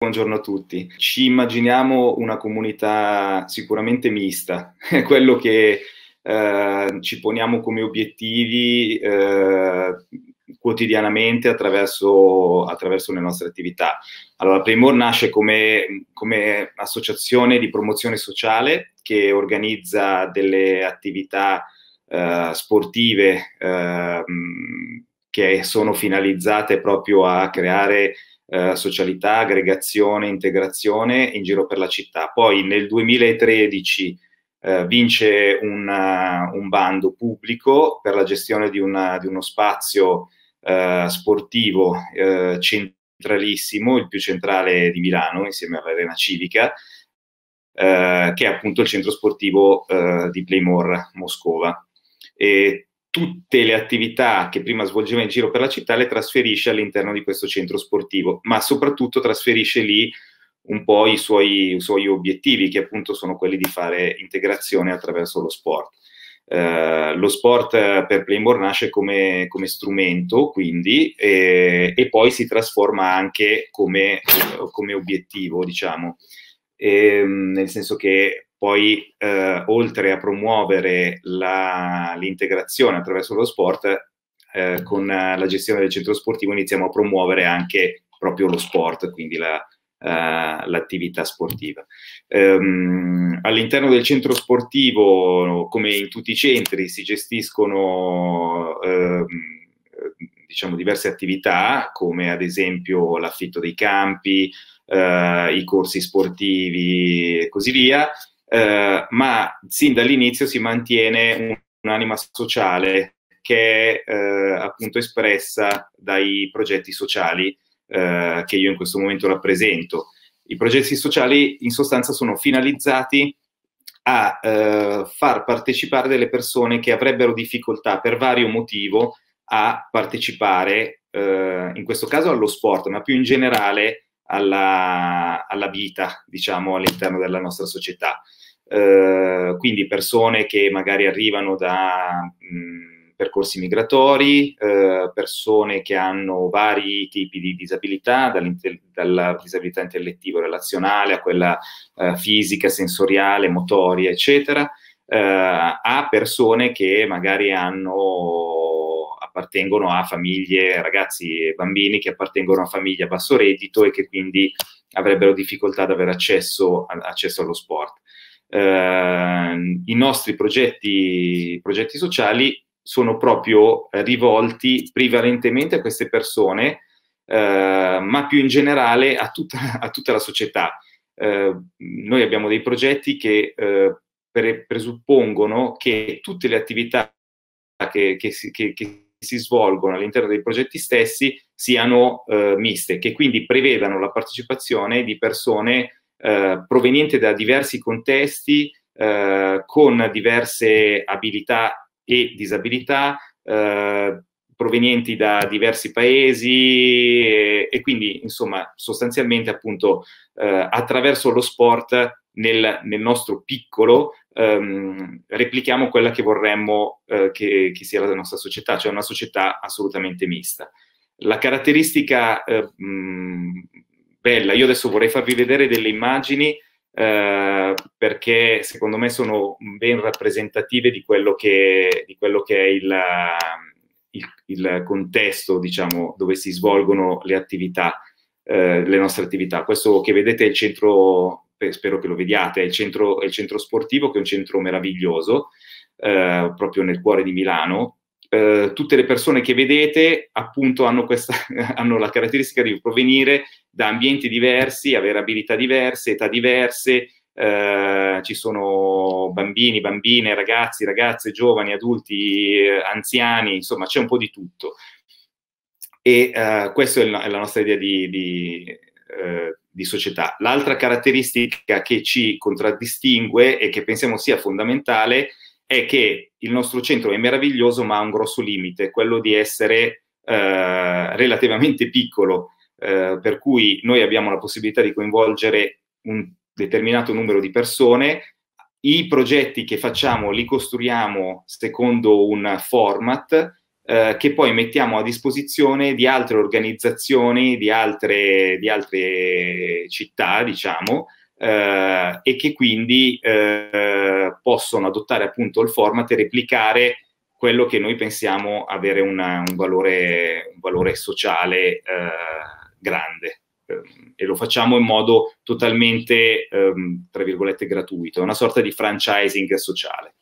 Buongiorno a tutti. Ci immaginiamo una comunità sicuramente mista, è quello che eh, ci poniamo come obiettivi eh, quotidianamente attraverso, attraverso, le nostre attività. Allora, Primor nasce come, come associazione di promozione sociale che organizza delle attività eh, sportive ehm, che sono finalizzate proprio a creare eh, socialità, aggregazione, integrazione in giro per la città. Poi nel 2013 eh, vince una, eh, un bando pubblico per la gestione di, una, di uno spazio eh, sportivo eh, centralissimo, il più centrale di Milano, insieme all'Arena Civica, che è appunto il centro sportivo di Playmore Moscova. E tutte le attività che prima svolgeva in giro per la città le trasferisce all'interno di questo centro sportivo, ma soprattutto trasferisce lì un po' i suoi, i suoi obiettivi, che appunto sono quelli di fare integrazione attraverso lo sport. Eh, lo sport per Playmore nasce come, come strumento, quindi, e, e, poi si trasforma anche come, come obiettivo, diciamo. E, ehm, nel senso che poi, eh, oltre a promuovere la, l'integrazione attraverso lo sport, eh, con la gestione del centro sportivo iniziamo a promuovere anche proprio lo sport, quindi la, Uh, l'attività sportiva. Um, all'interno del centro sportivo, come in tutti i centri, si gestiscono uh, diciamo, diverse attività, come ad esempio l'affitto dei campi, uh, i corsi sportivi e così via. Eh, ma sin dall'inizio si mantiene un'anima sociale che è eh, appunto espressa dai progetti sociali eh, che io in questo momento rappresento. I progetti sociali in sostanza sono finalizzati a eh, far partecipare delle persone che avrebbero difficoltà per vario motivo a partecipare, eh, in questo caso allo sport, ma più in generale alla, alla vita, diciamo, all'interno della nostra società. Eh, quindi persone che magari arrivano da mh, percorsi migratori, eh, persone che hanno vari tipi di disabilità, dalla disabilità intellettivo-relazionale a quella eh, fisica, sensoriale, motoria, eccetera, eh, a persone che magari hanno appartengono a famiglie, ragazzi e bambini che appartengono a famiglie a basso reddito e che quindi avrebbero difficoltà ad avere accesso, a, accesso allo sport. Eh, I nostri progetti, progetti, sociali sono proprio rivolti prevalentemente a queste persone, eh, ma più in generale a tutta, a tutta la società. Eh, noi abbiamo dei progetti che ehm, presuppongono che tutte le attività che, che, che, che si svolgono all'interno dei progetti stessi siano eh, miste, che quindi prevedano la partecipazione di persone eh, provenienti da diversi contesti, eh, con diverse abilità e disabilità, eh, provenienti da diversi paesi e, eh, e, quindi insomma sostanzialmente appunto eh, attraverso lo sport nel, nel, nostro piccolo ehm, replichiamo quella che vorremmo eh, che, che, sia la nostra società, cioè una società assolutamente mista. La caratteristica eh, mh, bella, io adesso vorrei farvi vedere delle immagini eh, perché secondo me sono ben rappresentative di quello che, di quello che è il, il, il contesto diciamo, dove si svolgono le attività. Eh, le nostre attività. Questo che vedete è il centro spero che lo vediate, è il centro, è il centro sportivo che è un centro meraviglioso, eh, proprio nel cuore di Milano. Eh, tutte le persone che vedete appunto hanno, questa, hanno la caratteristica di provenire da ambienti diversi, avere abilità diverse, età diverse, eh, ci sono bambini, bambine, ragazzi, ragazze, giovani, adulti, eh, anziani, insomma c'è un po' di tutto. E eh, questa è, la nostra idea di, di eh, di società. L'altra caratteristica che ci contraddistingue e che pensiamo sia fondamentale è che il nostro centro è meraviglioso ma ha un grosso limite, quello di essere eh, relativamente piccolo, eh, per cui noi abbiamo la possibilità di coinvolgere un determinato numero di persone, i progetti che facciamo li costruiamo secondo un format eh, che poi mettiamo a disposizione di altre organizzazioni, di altre, di altre città, diciamo, eh, e che quindi eh, possono adottare appunto il format e replicare quello che noi pensiamo avere una, un, valore, un, valore, sociale eh, grande eh, e lo facciamo in modo totalmente, ehm, tra virgolette, gratuito, una sorta di franchising sociale.